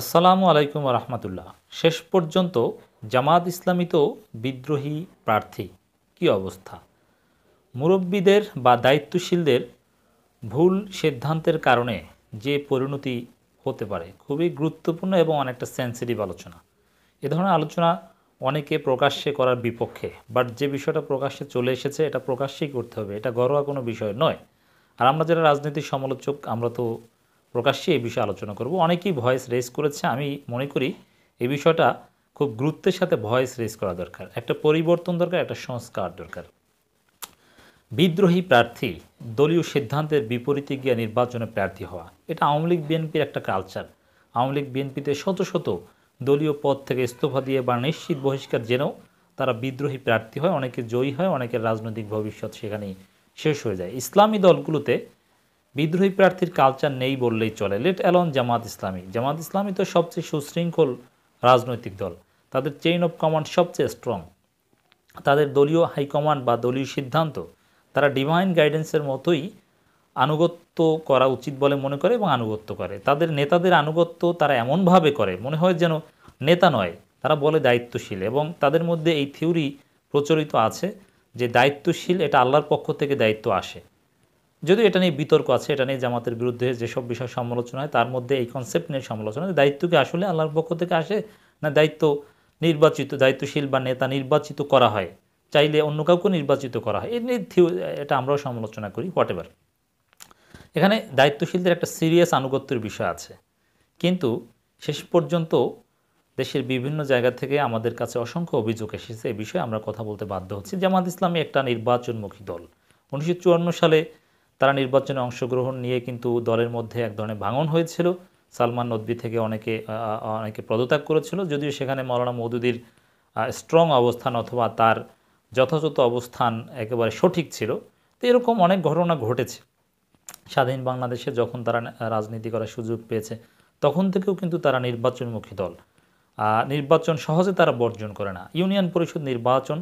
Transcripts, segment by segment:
আসসালামু আলাইকুম রহমতুল্লাহ শেষ পর্যন্ত জামাত ইসলামী তো বিদ্রোহী প্রার্থী কি অবস্থা মুরব্বীদের বা দায়িত্বশীলদের ভুল সিদ্ধান্তের কারণে যে পরিণতি হতে পারে খুবই গুরুত্বপূর্ণ এবং অনেকটা সেন্সিটিভ আলোচনা এ ধরনের আলোচনা অনেকে প্রকাশ্যে করার বিপক্ষে বাট যে বিষয়টা প্রকাশ্যে চলে এসেছে এটা প্রকাশ্যেই করতে হবে এটা ঘরোয়া কোনো বিষয় নয় আর আমরা যারা রাজনীতির সমালোচক আমরা তো প্রকাশ্যে এই বিষয়ে আলোচনা করব অনেকেই ভয়েস রেস করেছে আমি মনে করি এই বিষয়টা খুব গুরুত্বের সাথে ভয়েস রেস করা দরকার একটা পরিবর্তন দরকার একটা সংস্কার দরকার বিদ্রোহী প্রার্থী দলীয় সিদ্ধান্তের বিপরীতে গিয়ে নির্বাচনে প্রার্থী হওয়া এটা আওয়ামী লীগ বিএনপির একটা কালচার আওয়ামী লীগ বিএনপিতে শত শত দলীয় পদ থেকে ইস্তফা দিয়ে বা নিশ্চিত বহিষ্কার জেনেও তারা বিদ্রোহী প্রার্থী হয় অনেকে জয়ী হয় অনেকের রাজনৈতিক ভবিষ্যৎ সেখানেই শেষ হয়ে যায় ইসলামী দলগুলোতে বিদ্রোহী প্রার্থীর কালচার নেই বললেই চলে লেট অ্যালন জামাত ইসলামী জামাত ইসলামী তো সবচেয়ে সুশৃঙ্খল রাজনৈতিক দল তাদের চেইন অফ কমান্ড সবচেয়ে স্ট্রং তাদের দলীয় হাইকমান্ড বা দলীয় সিদ্ধান্ত তারা ডিভাইন গাইডেন্সের মতোই আনুগত্য করা উচিত বলে মনে করে এবং আনুগত্য করে তাদের নেতাদের আনুগত্য তারা এমনভাবে করে মনে হয় যেন নেতা নয় তারা বলে দায়িত্বশীল এবং তাদের মধ্যে এই থিওরি প্রচলিত আছে যে দায়িত্বশীল এটা আল্লাহর পক্ষ থেকে দায়িত্ব আসে যদিও এটা নিয়ে বিতর্ক আছে এটা নিয়ে জামাতের বিরুদ্ধে যেসব বিষয় সমালোচনা হয় তার মধ্যে এই কনসেপ্ট নিয়ে সমালোচনা দায়িত্বকে আসলে আল্লাহর পক্ষ থেকে আসে না দায়িত্ব নির্বাচিত দায়িত্বশীল বা নেতা নির্বাচিত করা হয় চাইলে অন্য কাউকে নির্বাচিত করা হয় এ নিয়ে এটা আমরাও সমালোচনা করি হোয়াট এভার এখানে দায়িত্বশীলদের একটা সিরিয়াস আনুগত্যের বিষয় আছে কিন্তু শেষ পর্যন্ত দেশের বিভিন্ন জায়গা থেকে আমাদের কাছে অসংখ্য অভিযোগ এসেছে এ বিষয়ে আমরা কথা বলতে বাধ্য হচ্ছি জামাত ইসলামী একটা নির্বাচনমুখী দল উনিশশো সালে তারা নির্বাচনে অংশগ্রহণ নিয়ে কিন্তু দলের মধ্যে এক ধরনের ভাঙন হয়েছিল সালমান নদী থেকে অনেকে অনেকে পদত্যাগ করেছিল যদিও সেখানে মৌলানা মৌদুদির স্ট্রং অবস্থান অথবা তার যথাযথ অবস্থান একেবারে সঠিক ছিল তো এরকম অনেক ঘটনা ঘটেছে স্বাধীন বাংলাদেশে যখন তারা রাজনীতি করার সুযোগ পেয়েছে তখন থেকেও কিন্তু তারা নির্বাচনমুখী দল নির্বাচন সহজে তারা বর্জন করে না ইউনিয়ন পরিষদ নির্বাচন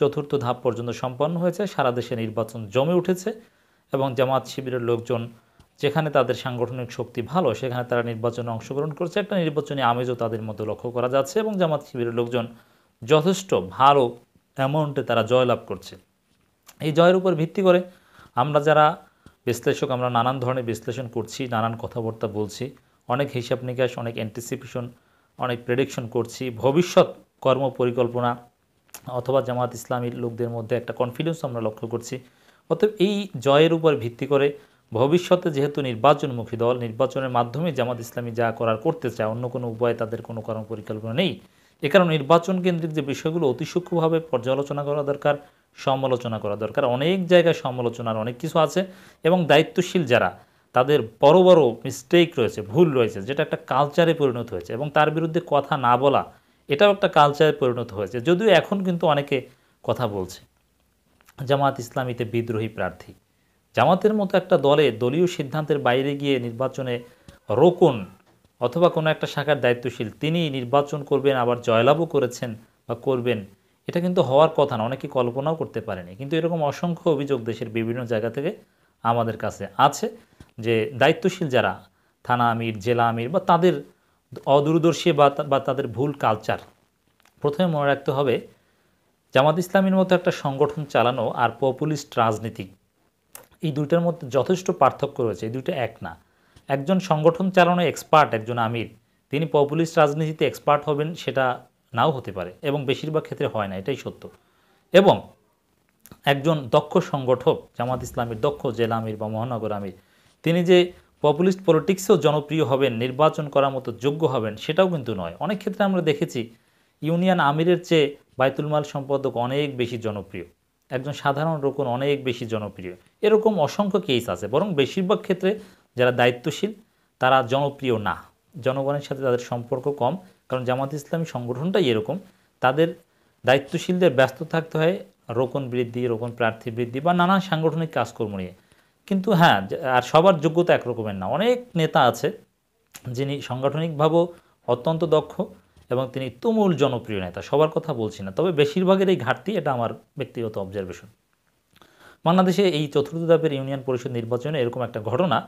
চতুর্থ ধাপ পর্যন্ত সম্পন্ন হয়েছে সারা দেশে নির্বাচন জমে উঠেছে এবং জামাত শিবিরের লোকজন যেখানে তাদের সাংগঠনিক শক্তি ভালো সেখানে তারা নির্বাচনে অংশগ্রহণ করছে একটা নির্বাচনী আমেজও তাদের মধ্যে লক্ষ্য করা যাচ্ছে এবং জামাত শিবিরের লোকজন যথেষ্ট ভালো অ্যামাউন্টে তারা জয়লাভ করছে এই জয়ের উপর ভিত্তি করে আমরা যারা বিশ্লেষক আমরা নানান ধরনের বিশ্লেষণ করছি নানান কথাবার্তা বলছি অনেক হিসাব নিকাশ অনেক অ্যান্টিসিপেশন অনেক প্রেডিকশন করছি ভবিষ্যৎ কর্ম পরিকল্পনা অথবা জামাত ইসলামীর লোকদের মধ্যে একটা কনফিডেন্স আমরা লক্ষ্য করছি অতএব এই জয়ের উপর ভিত্তি করে ভবিষ্যতে যেহেতু নির্বাচনমুখী দল নির্বাচনের মাধ্যমে জামাত ইসলামী যা করার করতে চায় অন্য কোনো উপায়ে তাদের কোনো কর্ম পরিকল্পনা নেই এ কারণে নির্বাচন কেন্দ্রিক যে বিষয়গুলো অতি সূক্ষ্মভাবে পর্যালোচনা করা দরকার সমালোচনা করা দরকার অনেক জায়গায় সমালোচনার অনেক কিছু আছে এবং দায়িত্বশীল যারা তাদের বড় বড় মিস্টেক রয়েছে ভুল রয়েছে যেটা একটা কালচারে পরিণত হয়েছে এবং তার বিরুদ্ধে কথা না বলা এটাও একটা কালচারে পরিণত হয়েছে যদিও এখন কিন্তু অনেকে কথা বলছে জামাত ইসলামীতে বিদ্রোহী প্রার্থী জামাতের মতো একটা দলে দলীয় সিদ্ধান্তের বাইরে গিয়ে নির্বাচনে রোকন অথবা কোনো একটা শাখার দায়িত্বশীল তিনি নির্বাচন করবেন আবার জয়লাভও করেছেন বা করবেন এটা কিন্তু হওয়ার কথা না অনেকে কল্পনাও করতে পারেনি কিন্তু এরকম অসংখ্য অভিযোগ দেশের বিভিন্ন জায়গা থেকে আমাদের কাছে আছে যে দায়িত্বশীল যারা থানা আমির জেলা আমির বা তাদের অদূরদর্শী বা তাদের ভুল কালচার প্রথমে মনে রাখতে হবে জামাত ইসলামীর মতো একটা সংগঠন চালানো আর পপুলিস্ট রাজনীতি এই দুইটার মধ্যে যথেষ্ট পার্থক্য রয়েছে এই দুইটা এক না একজন সংগঠন চালানো এক্সপার্ট একজন আমির তিনি পপুলিস্ট রাজনীতিতে এক্সপার্ট হবেন সেটা নাও হতে পারে এবং বেশিরভাগ ক্ষেত্রে হয় না এটাই সত্য এবং একজন দক্ষ সংগঠক জামাত ইসলামীর দক্ষ জেলা আমির বা মহানগর আমির তিনি যে পপুলিস্ট পলিটিক্সেও জনপ্রিয় হবেন নির্বাচন করার মতো যোগ্য হবেন সেটাও কিন্তু নয় অনেক ক্ষেত্রে আমরা দেখেছি ইউনিয়ন আমিরের চেয়ে বাইতুল মাল সম্পাদক অনেক বেশি জনপ্রিয় একজন সাধারণ রোকন অনেক বেশি জনপ্রিয় এরকম অসংখ্য কেস আছে বরং বেশিরভাগ ক্ষেত্রে যারা দায়িত্বশীল তারা জনপ্রিয় না জনগণের সাথে তাদের সম্পর্ক কম কারণ জামাত ইসলামী সংগঠনটাই এরকম তাদের দায়িত্বশীলদের ব্যস্ত থাকতে হয় রোকন বৃদ্ধি রোকন প্রার্থী বৃদ্ধি বা নানান সাংগঠনিক কাজকর্ম নিয়ে কিন্তু হ্যাঁ আর সবার যোগ্যতা একরকমের না অনেক নেতা আছে যিনি সাংগঠনিকভাবেও অত্যন্ত দক্ষ এবং তিনি তুমুল জনপ্রিয় নেতা সবার কথা বলছি না তবে বেশিরভাগের এই ঘাটতি এটা আমার ব্যক্তিগত অবজারভেশন বাংলাদেশে এই চতুর্থ ধাপের ইউনিয়ন পরিষদ নির্বাচনে এরকম একটা ঘটনা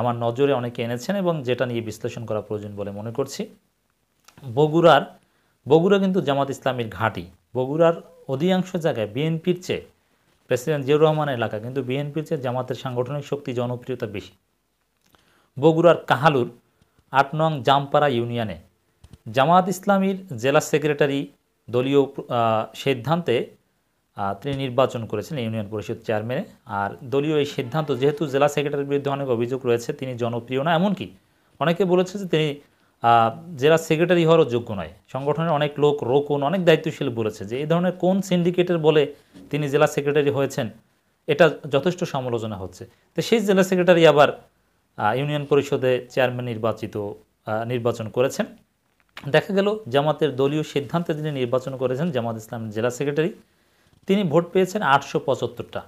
আমার নজরে অনেকে এনেছেন এবং যেটা নিয়ে বিশ্লেষণ করা প্রয়োজন বলে মনে করছি বগুড়ার বগুড়া কিন্তু জামাত ইসলামীর ঘাঁটি বগুড়ার অধিকাংশ জায়গায় বিএনপির চেয়ে প্রেসিডেন্ট জিয়াউর রহমান এলাকা কিন্তু বিএনপির চেয়ে জামাতের সাংগঠনিক শক্তি জনপ্রিয়তা বেশি বগুড়ার কাহালুর আট নং জামপাড়া ইউনিয়নে জামাত ইসলামীর জেলা সেক্রেটারি দলীয় সিদ্ধান্তে তিনি নির্বাচন করেছেন ইউনিয়ন পরিষদ চেয়ারম্যানে আর দলীয় এই সিদ্ধান্ত যেহেতু জেলা সেক্রেটারির বিরুদ্ধে অনেক অভিযোগ রয়েছে তিনি জনপ্রিয় না এমনকি অনেকে বলেছে যে তিনি জেলা সেক্রেটারি হওয়ারও যোগ্য নয় সংগঠনের অনেক লোক রোকন অনেক দায়িত্বশীল বলেছে যে এই ধরনের কোন সিন্ডিকেটের বলে তিনি জেলা সেক্রেটারি হয়েছেন এটা যথেষ্ট সমালোচনা হচ্ছে তো সেই জেলা সেক্রেটারি আবার ইউনিয়ন পরিষদে চেয়ারম্যান নির্বাচিত নির্বাচন করেছেন দেখা গেল জামাতের দলীয় সিদ্ধান্তে তিনি নির্বাচন করেছেন জামাত ইসলামের জেলা সেক্রেটারি তিনি ভোট পেয়েছেন আটশো পঁচাত্তরটা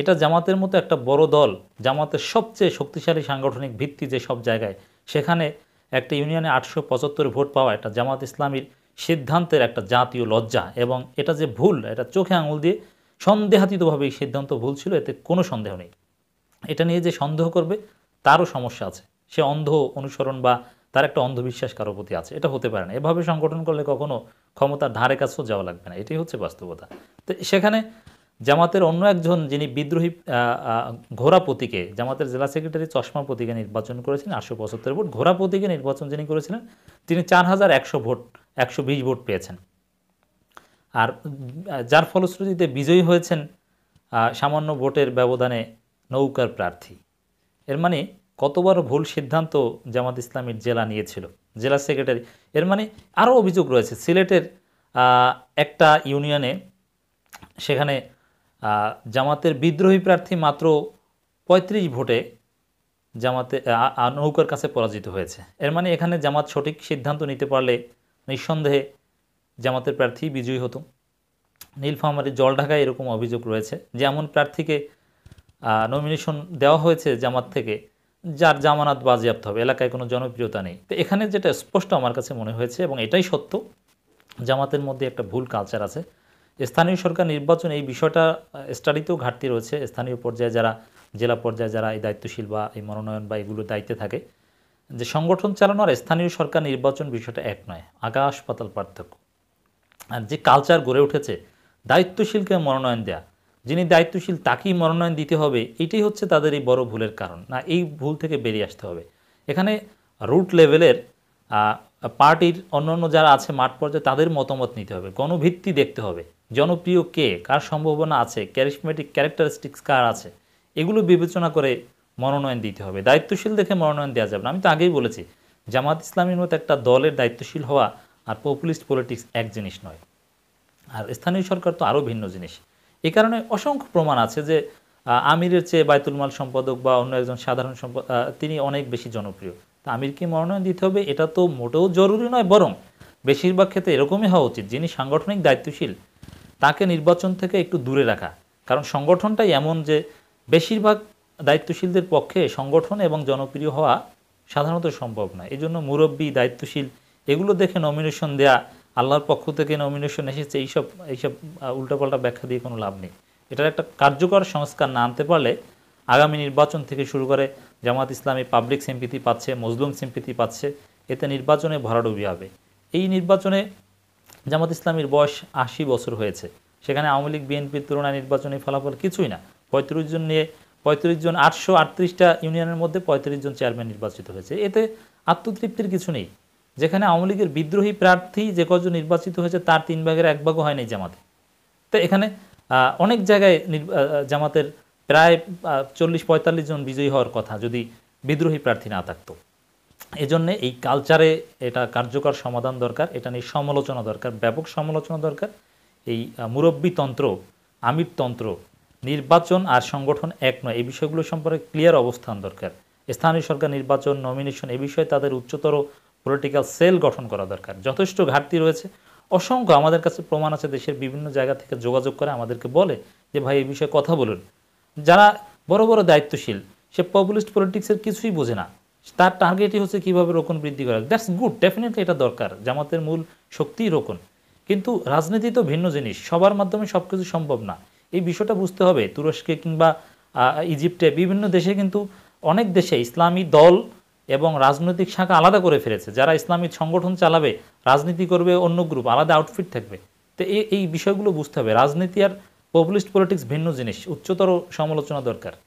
এটা জামাতের মতো একটা বড় দল জামাতের সবচেয়ে শক্তিশালী সাংগঠনিক ভিত্তি যে সব জায়গায় সেখানে একটা ইউনিয়নে আটশো পঁচাত্তর ভোট পাওয়া এটা জামাত ইসলামীর সিদ্ধান্তের একটা জাতীয় লজ্জা এবং এটা যে ভুল এটা চোখে আঙুল দিয়ে সন্দেহাতীতভাবে এই সিদ্ধান্ত ভুল ছিল এতে কোনো সন্দেহ নেই এটা নিয়ে যে সন্দেহ করবে তারও সমস্যা আছে সে অন্ধ অনুসরণ বা তার একটা অন্ধবিশ্বাস কারো প্রতি আছে এটা হতে পারে না এভাবে সংগঠন করলে কখনো ক্ষমতার ধারে কাছেও যাওয়া লাগবে না এটাই হচ্ছে বাস্তবতা তো সেখানে জামাতের অন্য একজন যিনি বিদ্রোহী ঘোড়া প্রতীকে জামাতের জেলা সেক্রেটারি চশমা প্রতীকে নির্বাচন করেছেন আটশো পঁচাত্তর ভোট ঘোরা প্রতীকে নির্বাচন যিনি করেছিলেন তিনি চার হাজার একশো ভোট একশো বিশ ভোট পেয়েছেন আর যার ফলশ্রুতিতে বিজয়ী হয়েছেন সামান্য ভোটের ব্যবধানে নৌকার প্রার্থী এর মানে কতবার ভুল সিদ্ধান্ত জামাত ইসলামীর জেলা নিয়েছিল জেলা সেক্রেটারি এর মানে আরও অভিযোগ রয়েছে সিলেটের একটা ইউনিয়নে সেখানে জামাতের বিদ্রোহী প্রার্থী মাত্র ৩৫ ভোটে জামাতে নৌকার কাছে পরাজিত হয়েছে এর মানে এখানে জামাত সঠিক সিদ্ধান্ত নিতে পারলে নিঃসন্দেহে জামাতের প্রার্থী বিজয়ী হতো নীলফামারি জলঢাকায় এরকম অভিযোগ রয়েছে যে এমন প্রার্থীকে নমিনেশন দেওয়া হয়েছে জামাত থেকে যার জামানাত বাজেয়াপ্ত হবে এলাকায় কোনো জনপ্রিয়তা নেই তো এখানে যেটা স্পষ্ট আমার কাছে মনে হয়েছে এবং এটাই সত্য জামাতের মধ্যে একটা ভুল কালচার আছে স্থানীয় সরকার নির্বাচন এই বিষয়টা স্টাডিতেও ঘাটতি রয়েছে স্থানীয় পর্যায়ে যারা জেলা পর্যায়ে যারা এই দায়িত্বশীল বা এই মনোনয়ন বা এগুলো দায়িত্বে থাকে যে সংগঠন চালানো আর স্থানীয় সরকার নির্বাচন বিষয়টা এক নয় আকাশ পাতাল পার্থক্য আর যে কালচার গড়ে উঠেছে দায়িত্বশীলকে মনোনয়ন দেয়া যিনি দায়িত্বশীল তাকেই মনোনয়ন দিতে হবে এটাই হচ্ছে তাদের এই বড় ভুলের কারণ না এই ভুল থেকে বেরিয়ে আসতে হবে এখানে রুট লেভেলের পার্টির অন্যান্য যারা আছে মাঠ পর্যায়ে তাদের মতামত নিতে হবে গণভিত্তি দেখতে হবে জনপ্রিয় কে কার সম্ভাবনা আছে ক্যারিসমেটিক ক্যারেক্টারিস্টিক্স কার আছে এগুলো বিবেচনা করে মনোনয়ন দিতে হবে দায়িত্বশীল দেখে মনোনয়ন দেওয়া যাবে না আমি তো আগেই বলেছি জামাত ইসলামীর মতো একটা দলের দায়িত্বশীল হওয়া আর পপুলিস্ট পলিটিক্স এক জিনিস নয় আর স্থানীয় সরকার তো আরও ভিন্ন জিনিস এই কারণে অসংখ্য প্রমাণ আছে যে আমিরের চেয়ে বায়তুল মাল সম্পাদক বা অন্য একজন সাধারণ সম্পাদক তিনি অনেক বেশি জনপ্রিয় তা আমিরকে মনোনয়ন দিতে হবে এটা তো মোটেও জরুরি নয় বরং বেশিরভাগ ক্ষেত্রে এরকমই হওয়া উচিত যিনি সাংগঠনিক দায়িত্বশীল তাকে নির্বাচন থেকে একটু দূরে রাখা কারণ সংগঠনটাই এমন যে বেশিরভাগ দায়িত্বশীলদের পক্ষে সংগঠন এবং জনপ্রিয় হওয়া সাধারণত সম্ভব নয় এই জন্য মুরব্বী দায়িত্বশীল এগুলো দেখে নমিনেশন দেয়া আল্লাহর পক্ষ থেকে নমিনেশন এসেছে এইসব এইসব উল্টাপাল্টা ব্যাখ্যা দিয়ে কোনো লাভ নেই এটার একটা কার্যকর সংস্কার না আনতে পারলে আগামী নির্বাচন থেকে শুরু করে জামাত ইসলামী পাবলিক সিম্পিতি পাচ্ছে মজলুম সিম্পিতি পাচ্ছে এতে নির্বাচনে ভরাডুবি হবে এই নির্বাচনে জামাত ইসলামীর বয়স আশি বছর হয়েছে সেখানে আওয়ামী লীগ বিএনপির তুলনায় নির্বাচনী ফলাফল কিছুই না পঁয়ত্রিশ জন নিয়ে পঁয়ত্রিশ জন আটশো আটত্রিশটা ইউনিয়নের মধ্যে পঁয়ত্রিশ জন চেয়ারম্যান নির্বাচিত হয়েছে এতে আত্মতৃপ্তির কিছু নেই যেখানে আওয়ামী লীগের বিদ্রোহী প্রার্থী যে কজন নির্বাচিত হয়েছে তার তিন ভাগের এক ভাগও হয়নি জামাতে তো এখানে অনেক জায়গায় জামাতের প্রায় চল্লিশ পঁয়তাল্লিশ জন বিজয়ী হওয়ার কথা যদি বিদ্রোহী প্রার্থী না থাকতো এজন্য এই কালচারে এটা কার্যকর সমাধান দরকার এটা নিয়ে সমালোচনা দরকার ব্যাপক সমালোচনা দরকার এই মুরব্বীতন্ত্র আমিরতন্ত্র নির্বাচন আর সংগঠন এক নয় এই বিষয়গুলো সম্পর্কে ক্লিয়ার অবস্থান দরকার স্থানীয় সরকার নির্বাচন নমিনেশন এ বিষয়ে তাদের উচ্চতর পলিটিক্যাল সেল গঠন করা দরকার যথেষ্ট ঘাটতি রয়েছে অসংখ্য আমাদের কাছে প্রমাণ আছে দেশের বিভিন্ন জায়গা থেকে যোগাযোগ করে আমাদেরকে বলে যে ভাই এই বিষয়ে কথা বলুন যারা বড় বড় দায়িত্বশীল সে পপুলিস্ট পলিটিক্সের কিছুই বোঝে না তার টার্গেটই হচ্ছে কীভাবে রোকন বৃদ্ধি করা দ্যাটস গুড ডেফিনেটলি এটা দরকার জামাতের মূল শক্তিই রোকন কিন্তু রাজনীতি তো ভিন্ন জিনিস সবার মাধ্যমে সব কিছু সম্ভব না এই বিষয়টা বুঝতে হবে তুরস্কে কিংবা ইজিপ্টে বিভিন্ন দেশে কিন্তু অনেক দেশে ইসলামী দল এবং রাজনৈতিক শাখা আলাদা করে ফেলেছে যারা ইসলামিক সংগঠন চালাবে রাজনীতি করবে অন্য গ্রুপ আলাদা আউটফিট থাকবে তো এই এই বিষয়গুলো বুঝতে হবে রাজনীতি আর পপুলিস্ট পলিটিক্স ভিন্ন জিনিস উচ্চতর সমালোচনা দরকার